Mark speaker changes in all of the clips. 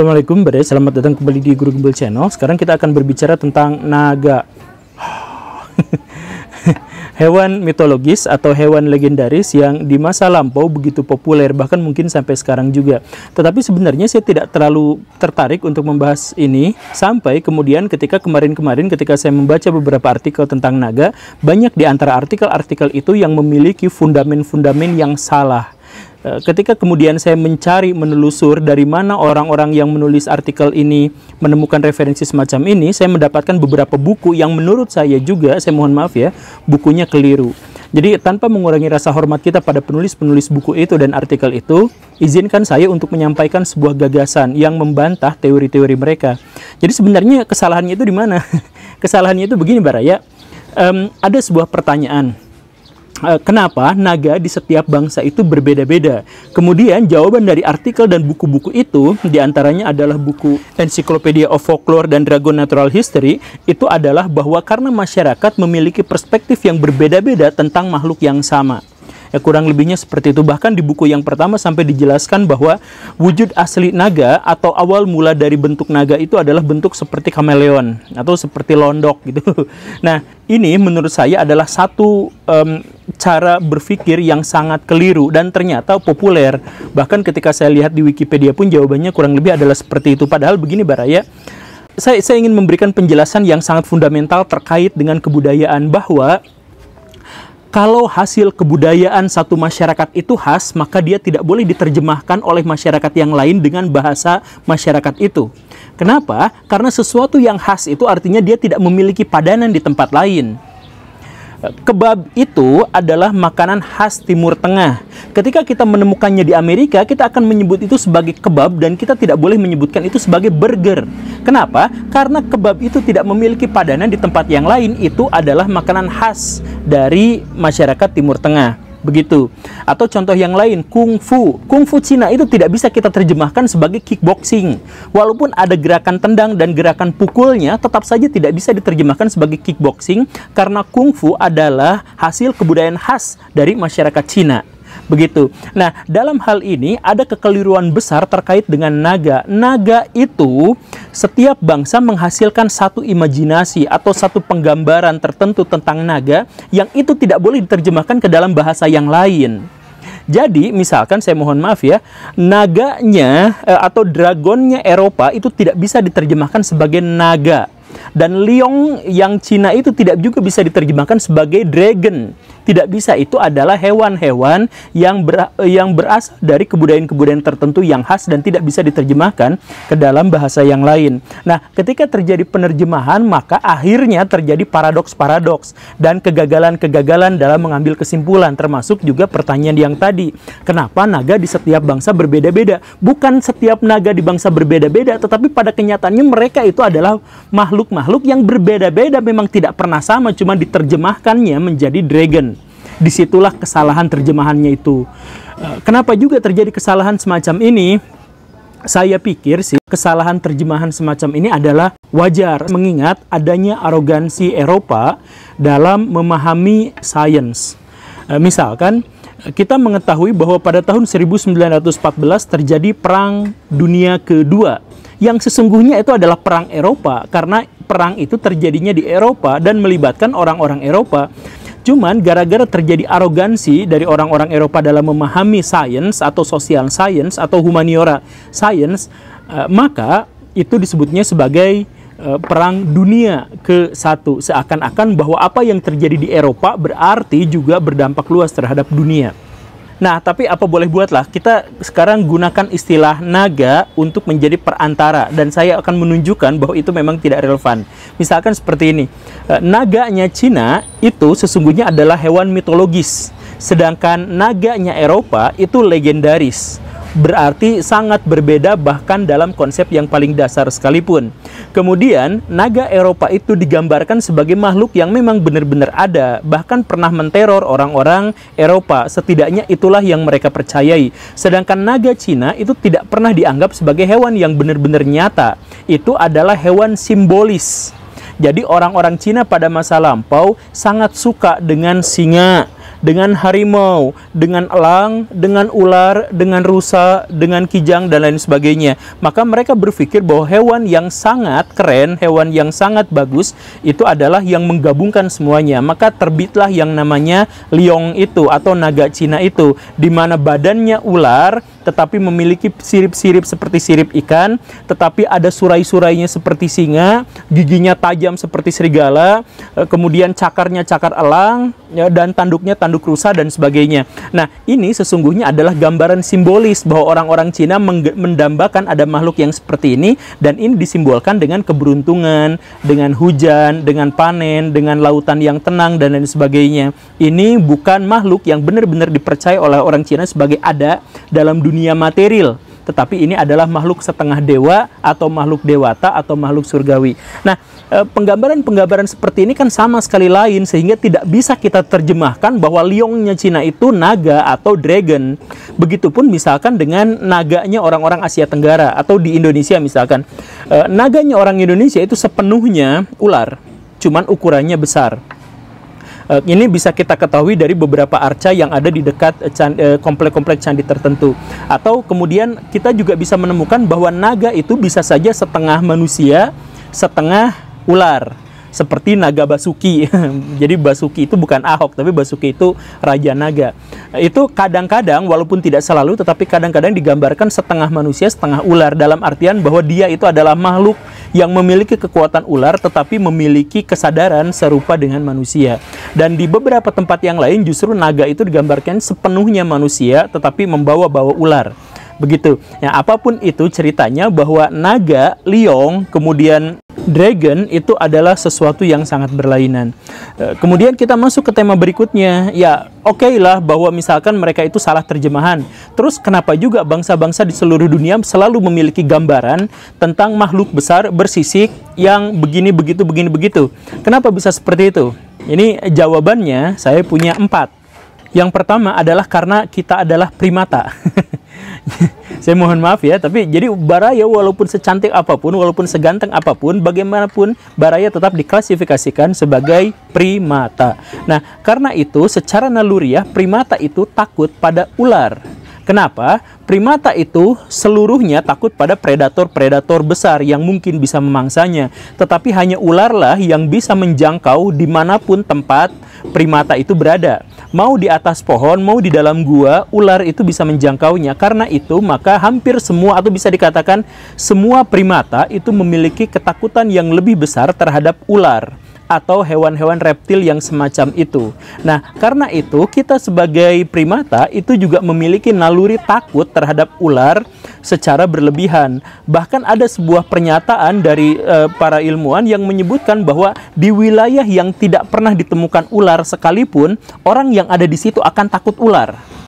Speaker 1: Assalamualaikum bro. selamat datang kembali di Guru Gembel Channel Sekarang kita akan berbicara tentang naga Hewan mitologis atau hewan legendaris yang di masa lampau begitu populer Bahkan mungkin sampai sekarang juga Tetapi sebenarnya saya tidak terlalu tertarik untuk membahas ini Sampai kemudian ketika kemarin-kemarin ketika saya membaca beberapa artikel tentang naga Banyak di antara artikel-artikel itu yang memiliki fundamen-fundamen yang salah Eh, ketika kemudian saya mencari menelusur dari mana orang-orang yang menulis artikel ini menemukan referensi semacam ini, saya mendapatkan beberapa buku yang menurut saya juga, saya mohon maaf ya, bukunya keliru. Jadi tanpa mengurangi rasa hormat kita pada penulis-penulis buku itu dan artikel itu, izinkan saya untuk menyampaikan sebuah gagasan yang membantah teori-teori mereka. Jadi sebenarnya kesalahannya itu di mana? Kesalahannya itu begini, Baraya. Um, ada sebuah pertanyaan Eh, kenapa naga di setiap bangsa itu berbeda-beda. Kemudian jawaban dari artikel dan buku-buku itu diantaranya adalah buku Encyclopedia of Folklore dan Dragon Natural History itu adalah bahwa karena masyarakat memiliki perspektif yang berbeda-beda tentang makhluk yang sama. Ya kurang lebihnya seperti itu. Bahkan di buku yang pertama sampai dijelaskan bahwa wujud asli naga atau awal mula dari bentuk naga itu adalah bentuk seperti kameleon atau seperti londok gitu. Nah, ini menurut saya adalah satu um, cara berpikir yang sangat keliru dan ternyata populer. Bahkan ketika saya lihat di Wikipedia pun jawabannya kurang lebih adalah seperti itu. Padahal begini Baraya, saya, saya ingin memberikan penjelasan yang sangat fundamental terkait dengan kebudayaan bahwa kalau hasil kebudayaan satu masyarakat itu khas, maka dia tidak boleh diterjemahkan oleh masyarakat yang lain dengan bahasa masyarakat itu. Kenapa? Karena sesuatu yang khas itu artinya dia tidak memiliki padanan di tempat lain. Kebab itu adalah makanan khas Timur Tengah. Ketika kita menemukannya di Amerika, kita akan menyebut itu sebagai kebab dan kita tidak boleh menyebutkan itu sebagai burger. Kenapa? Karena kebab itu tidak memiliki padanan di tempat yang lain. Itu adalah makanan khas dari masyarakat Timur Tengah begitu. Atau contoh yang lain, kungfu. Kungfu Cina itu tidak bisa kita terjemahkan sebagai kickboxing. Walaupun ada gerakan tendang dan gerakan pukulnya, tetap saja tidak bisa diterjemahkan sebagai kickboxing karena kungfu adalah hasil kebudayaan khas dari masyarakat Cina begitu. Nah, dalam hal ini ada kekeliruan besar terkait dengan naga. Naga itu setiap bangsa menghasilkan satu imajinasi atau satu penggambaran tertentu tentang naga yang itu tidak boleh diterjemahkan ke dalam bahasa yang lain. Jadi, misalkan saya mohon maaf ya, naganya eh, atau dragonnya Eropa itu tidak bisa diterjemahkan sebagai naga. Dan liong yang Cina itu tidak juga bisa diterjemahkan sebagai dragon. Tidak bisa itu adalah hewan-hewan yang ber, yang berasal dari kebudayaan-kebudayaan tertentu yang khas dan tidak bisa diterjemahkan ke dalam bahasa yang lain. Nah, ketika terjadi penerjemahan maka akhirnya terjadi paradoks-paradoks dan kegagalan-kegagalan dalam mengambil kesimpulan termasuk juga pertanyaan yang tadi. Kenapa naga di setiap bangsa berbeda-beda? Bukan setiap naga di bangsa berbeda-beda tetapi pada kenyataannya mereka itu adalah makhluk-makhluk yang berbeda-beda memang tidak pernah sama cuma diterjemahkannya menjadi dragon disitulah kesalahan terjemahannya itu. Eh, kenapa juga terjadi kesalahan semacam ini? Saya pikir sih kesalahan terjemahan semacam ini adalah wajar mengingat adanya arogansi Eropa dalam memahami sains. Eh, misalkan eh, kita mengetahui bahwa pada tahun 1914 terjadi perang dunia kedua yang sesungguhnya itu adalah perang Eropa karena perang itu terjadinya di Eropa dan melibatkan orang-orang Eropa. Cuman gara-gara terjadi arogansi dari orang-orang Eropa dalam memahami sains atau social science atau humaniora science, uh, maka itu disebutnya sebagai eh, perang dunia ke satu seakan-akan bahwa apa yang terjadi di Eropa berarti juga berdampak luas terhadap dunia. Nah, tapi apa boleh buatlah kita sekarang gunakan istilah naga untuk menjadi perantara dan saya akan menunjukkan bahwa itu memang tidak relevan. Misalkan seperti ini. Eh, naganya Cina itu sesungguhnya adalah hewan mitologis, sedangkan naganya Eropa itu legendaris berarti sangat berbeda bahkan dalam konsep yang paling dasar sekalipun. Kemudian, naga Eropa itu digambarkan sebagai makhluk yang memang benar-benar ada, bahkan pernah menteror orang-orang Eropa, setidaknya itulah yang mereka percayai. Sedangkan naga Cina itu tidak pernah dianggap sebagai hewan yang benar-benar nyata. Itu adalah hewan simbolis. Jadi orang-orang Cina pada masa lampau sangat suka dengan singa dengan harimau, dengan elang, dengan ular, dengan rusa, dengan kijang dan lain sebagainya. Maka mereka berpikir bahwa hewan yang sangat keren, hewan yang sangat bagus itu adalah yang menggabungkan semuanya. Maka terbitlah yang namanya liong itu atau naga Cina itu di mana badannya ular tetapi memiliki sirip-sirip seperti sirip ikan, tetapi ada surai-surainya seperti singa, giginya tajam seperti serigala, eh, kemudian cakarnya cakar elang ya, dan tanduknya tanduk tanduk rusa dan sebagainya. Nah, ini sesungguhnya adalah gambaran simbolis bahwa orang-orang Cina mendambakan ada makhluk yang seperti ini dan ini disimbolkan dengan keberuntungan, dengan hujan, dengan panen, dengan lautan yang tenang dan lain sebagainya. Ini bukan makhluk yang benar-benar dipercaya oleh orang Cina sebagai ada dalam dunia material, tetapi ini adalah makhluk setengah dewa atau makhluk dewata atau makhluk surgawi. Nah, Eh, penggambaran-penggambaran seperti ini kan sama sekali lain sehingga tidak bisa kita terjemahkan bahwa liongnya Cina itu naga atau dragon. Begitupun misalkan dengan naganya orang-orang Asia Tenggara atau di Indonesia misalkan. E, naganya orang Indonesia itu sepenuhnya ular, cuman ukurannya besar. Eh, ini bisa kita ketahui dari beberapa arca yang ada di dekat komplek-komplek candi tertentu. Atau kemudian kita juga bisa menemukan bahwa naga itu bisa saja setengah manusia, setengah ular seperti naga Basuki. Jadi Basuki itu bukan Ahok, tapi Basuki itu raja naga. Itu kadang-kadang walaupun tidak selalu tetapi kadang-kadang digambarkan setengah manusia, setengah ular dalam artian bahwa dia itu adalah makhluk yang memiliki kekuatan ular tetapi memiliki kesadaran serupa dengan manusia. Dan di beberapa tempat yang lain justru naga itu digambarkan sepenuhnya manusia tetapi membawa-bawa ular. Begitu. Ya, apapun itu ceritanya bahwa naga, liong, kemudian dragon itu adalah sesuatu yang sangat berlainan. Eh, kemudian kita masuk ke tema berikutnya, ya oke okay lah bahwa misalkan mereka itu salah terjemahan. Terus kenapa juga bangsa-bangsa di seluruh dunia selalu memiliki gambaran tentang makhluk besar bersisik yang begini begitu begini begitu. Kenapa bisa seperti itu? Ini jawabannya saya punya empat. Yang pertama adalah karena kita adalah primata. Saya mohon maaf ya, tapi jadi Baraya walaupun secantik apapun, walaupun seganteng apapun, bagaimanapun Baraya tetap diklasifikasikan sebagai primata. Nah, karena itu secara naluriah primata itu takut pada ular. Kenapa? Primata itu seluruhnya takut pada predator-predator besar yang mungkin bisa memangsanya. Tetapi hanya ularlah yang bisa menjangkau dimanapun tempat primata itu berada. Mau di atas pohon, mau di dalam gua, ular itu bisa menjangkaunya. Karena itu, maka hampir semua atau bisa dikatakan semua primata itu memiliki ketakutan yang lebih besar terhadap ular atau hewan-hewan reptil yang semacam itu. Nah, karena itu kita sebagai primata itu juga memiliki naluri takut terhadap ular secara berlebihan. Bahkan ada sebuah pernyataan dari e, para ilmuwan yang menyebutkan bahwa di wilayah yang tidak pernah ditemukan ular sekalipun, orang yang ada di situ akan takut ular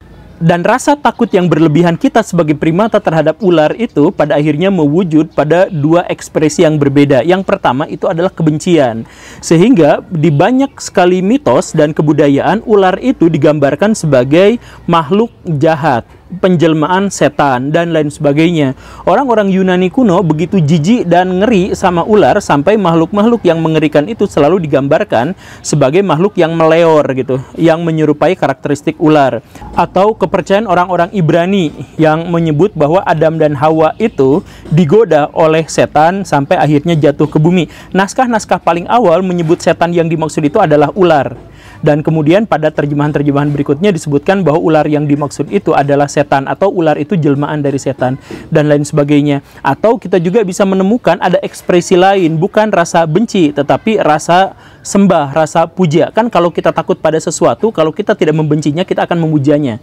Speaker 1: dan rasa takut yang berlebihan kita sebagai primata terhadap ular itu pada akhirnya mewujud pada dua ekspresi yang berbeda. Yang pertama itu adalah kebencian. Sehingga di banyak sekali mitos dan kebudayaan ular itu digambarkan sebagai makhluk jahat penjelmaan setan dan lain sebagainya. Orang-orang Yunani kuno begitu jijik dan ngeri sama ular sampai makhluk-makhluk yang mengerikan itu selalu digambarkan sebagai makhluk yang meleor gitu, yang menyerupai karakteristik ular. Atau kepercayaan orang-orang Ibrani yang menyebut bahwa Adam dan Hawa itu digoda oleh setan sampai akhirnya jatuh ke bumi. Naskah-naskah paling awal menyebut setan yang dimaksud itu adalah ular. Dan kemudian pada terjemahan-terjemahan berikutnya disebutkan bahwa ular yang dimaksud itu adalah setan atau ular itu jelmaan dari setan dan lain sebagainya. Atau kita juga bisa menemukan ada ekspresi lain bukan rasa benci tetapi rasa sembah, rasa puja. Kan kalau kita takut pada sesuatu, kalau kita tidak membencinya kita akan memujanya.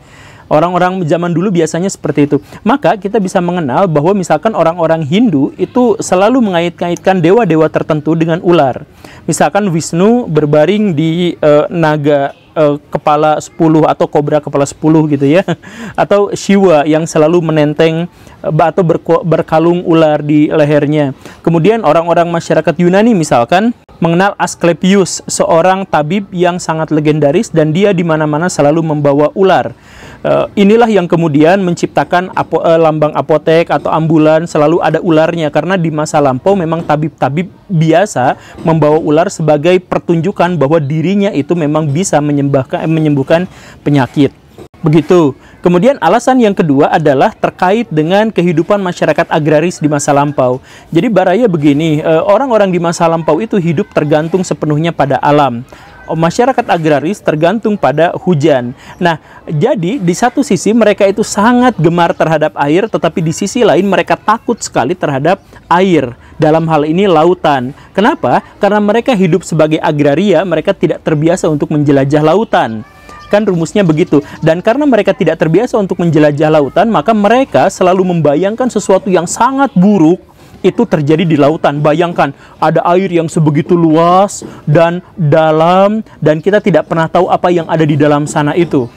Speaker 1: Orang-orang zaman dulu biasanya seperti itu. Maka kita bisa mengenal bahwa misalkan orang-orang Hindu itu selalu mengait-ngaitkan dewa-dewa tertentu dengan ular. Misalkan Wisnu berbaring di uh, naga eh, kepala 10 atau kobra kepala 10 gitu ya atau Shiva yang selalu menenteng eh, atau berkalung ular di lehernya. Kemudian orang-orang masyarakat Yunani misalkan mengenal Asclepius seorang tabib yang sangat legendaris dan dia di mana-mana selalu membawa ular. Eh, inilah yang kemudian menciptakan apo, uh, lambang apotek atau ambulan selalu ada ularnya karena di masa lampau memang tabib-tabib biasa membawa ular sebagai pertunjukan bahwa dirinya itu memang bisa menyembahkan eh, menyembuhkan penyakit. Begitu. Kemudian alasan yang kedua adalah terkait dengan kehidupan masyarakat agraris di masa lampau. Jadi baraya begini, eh, orang-orang di masa lampau itu hidup tergantung sepenuhnya pada alam. Oh, masyarakat agraris tergantung pada hujan. Nah, jadi di satu sisi mereka itu sangat gemar terhadap air, tetapi di sisi lain mereka takut sekali terhadap air. Dalam hal ini lautan. Kenapa? Karena mereka hidup sebagai agraria, mereka tidak terbiasa untuk menjelajah lautan kan rumusnya begitu. Dan karena mereka tidak terbiasa untuk menjelajah lautan, maka mereka selalu membayangkan sesuatu yang sangat buruk itu terjadi di lautan. Bayangkan ada air yang sebegitu luas dan dalam dan kita tidak pernah tahu apa yang ada di dalam sana itu.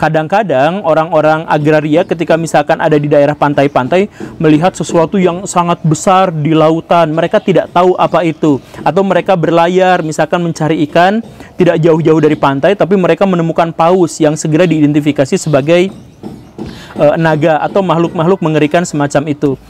Speaker 1: Kadang-kadang orang-orang agraria ketika misalkan ada di daerah pantai-pantai melihat sesuatu yang sangat besar di lautan, mereka tidak tahu apa itu atau mereka berlayar misalkan mencari ikan tidak jauh-jauh dari pantai tapi mereka menemukan paus yang segera diidentifikasi sebagai eh, naga atau makhluk-makhluk mengerikan semacam itu.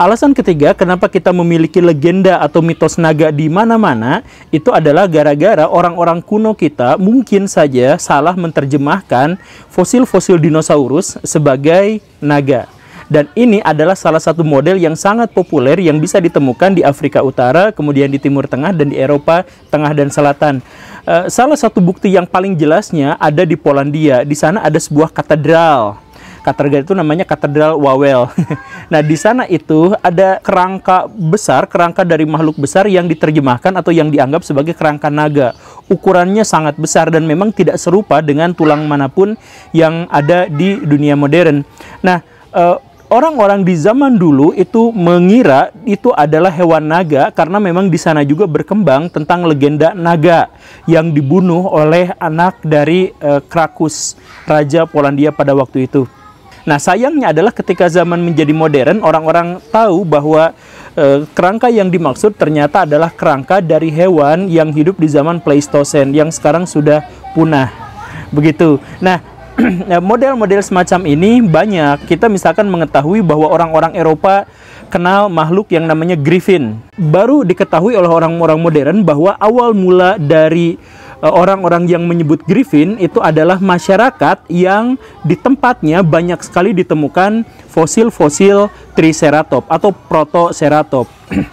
Speaker 1: Alasan ketiga, kenapa kita memiliki legenda atau mitos naga di mana-mana, itu adalah gara-gara orang-orang kuno kita mungkin saja salah menerjemahkan fosil-fosil dinosaurus sebagai naga. Dan ini adalah salah satu model yang sangat populer yang bisa ditemukan di Afrika Utara, kemudian di Timur Tengah, dan di Eropa Tengah dan Selatan. Eh, salah satu bukti yang paling jelasnya ada di Polandia. Di sana ada sebuah katedral Katedral itu namanya Katedral Wawel. nah, di sana itu ada kerangka besar, kerangka dari makhluk besar yang diterjemahkan atau yang dianggap sebagai kerangka naga. Ukurannya sangat besar dan memang tidak serupa dengan tulang manapun yang ada di dunia modern. Nah, uh, orang-orang di zaman dulu itu mengira itu adalah hewan naga karena memang di sana juga berkembang tentang legenda naga yang dibunuh oleh anak dari uh, Krakus, raja Polandia pada waktu itu. Nah, sayangnya adalah ketika zaman menjadi modern, orang-orang tahu bahwa e, kerangka yang dimaksud ternyata adalah kerangka dari hewan yang hidup di zaman Pleistosen yang sekarang sudah punah. Begitu. Nah, e, model-model semacam ini banyak. Kita misalkan mengetahui bahwa orang-orang Eropa kenal makhluk yang namanya griffin. Baru diketahui oleh orang-orang modern bahwa awal mula dari Eh, orang-orang yang menyebut griffin itu adalah masyarakat yang di tempatnya banyak sekali ditemukan fosil-fosil Triceratops atau Protoceratops,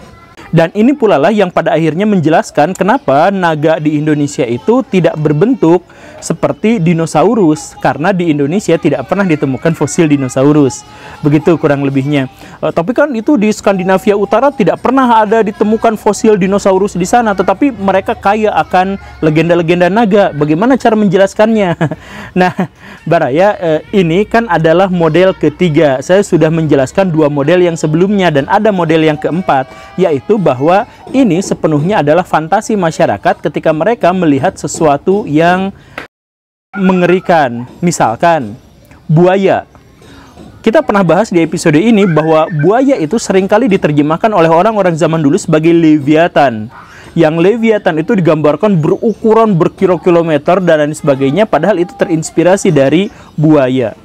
Speaker 1: Dan ini pula lah yang pada akhirnya menjelaskan kenapa naga di Indonesia itu tidak berbentuk seperti dinosaurus karena di Indonesia tidak pernah ditemukan fosil dinosaurus. Begitu kurang lebihnya. E, tapi kan itu di Skandinavia Utara tidak pernah ada ditemukan fosil dinosaurus di sana, tetapi mereka kaya akan legenda-legenda naga. Bagaimana cara menjelaskannya? nah, Baraya e, ini kan adalah model ketiga. Saya sudah menjelaskan dua model yang sebelumnya dan ada model yang keempat yaitu bahwa ini sepenuhnya adalah fantasi masyarakat ketika mereka melihat sesuatu yang mengerikan. Misalkan buaya. Kita pernah bahas di episode ini bahwa buaya itu seringkali diterjemahkan oleh orang-orang zaman dulu sebagai leviathan. Yang leviathan itu digambarkan berukuran berkilo-kilometer dan lain sebagainya padahal itu terinspirasi dari buaya.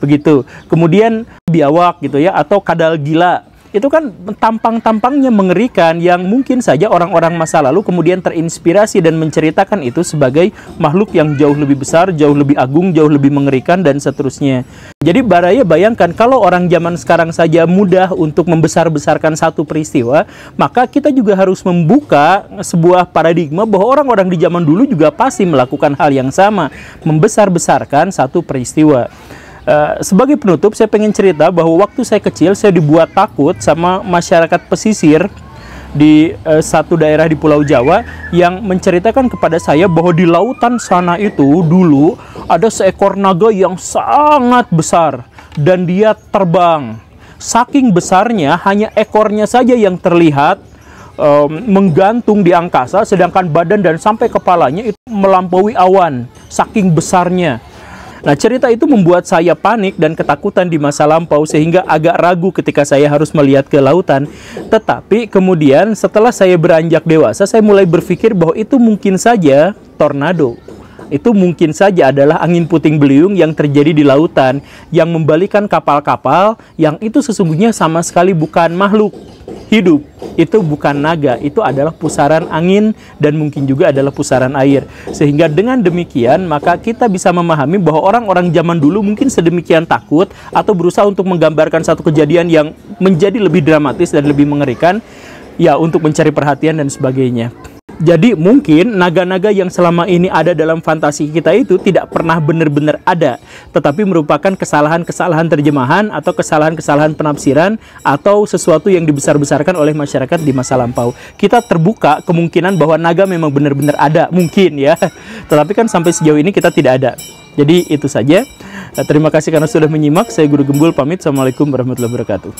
Speaker 1: Begitu. Kemudian biawak gitu ya atau kadal gila itu kan tampang-tampangnya mengerikan yang mungkin saja orang-orang masa lalu kemudian terinspirasi dan menceritakan itu sebagai makhluk yang jauh lebih besar, jauh lebih agung, jauh lebih mengerikan dan seterusnya. Jadi Baraya bayangkan kalau orang zaman sekarang saja mudah untuk membesar-besarkan satu peristiwa, maka kita juga harus membuka sebuah paradigma bahwa orang-orang di zaman dulu juga pasti melakukan hal yang sama, membesar-besarkan satu peristiwa. Eh, sebagai penutup, saya pengen cerita bahwa waktu saya kecil, saya dibuat takut sama masyarakat pesisir di uh, satu daerah di Pulau Jawa yang menceritakan kepada saya bahwa di lautan sana itu dulu ada seekor naga yang sangat besar dan dia terbang. Saking besarnya, hanya ekornya saja yang terlihat um, menggantung di angkasa, sedangkan badan dan sampai kepalanya itu melampaui awan, saking besarnya. Nah, cerita itu membuat saya panik dan ketakutan di masa lampau sehingga agak ragu ketika saya harus melihat ke lautan. Tetapi kemudian setelah saya beranjak dewasa, saya mulai berpikir bahwa itu mungkin saja tornado itu mungkin saja adalah angin puting beliung yang terjadi di lautan yang membalikan kapal-kapal yang itu sesungguhnya sama sekali bukan makhluk hidup. Itu bukan naga, itu adalah pusaran angin dan mungkin juga adalah pusaran air. Sehingga dengan demikian maka kita bisa memahami bahwa orang-orang zaman dulu mungkin sedemikian takut atau berusaha untuk menggambarkan satu kejadian yang menjadi lebih dramatis dan lebih mengerikan ya untuk mencari perhatian dan sebagainya. Jadi mungkin naga-naga yang selama ini ada dalam fantasi kita itu tidak pernah benar-benar ada, tetapi merupakan kesalahan-kesalahan terjemahan atau kesalahan-kesalahan penafsiran atau sesuatu yang dibesar-besarkan oleh masyarakat di masa lampau. Kita terbuka kemungkinan bahwa naga memang benar-benar ada, mungkin ya. Tetapi kan sampai sejauh ini kita tidak ada. Jadi itu saja. Terima kasih karena sudah menyimak. Saya Guru Gembul pamit. Assalamualaikum warahmatullahi wabarakatuh.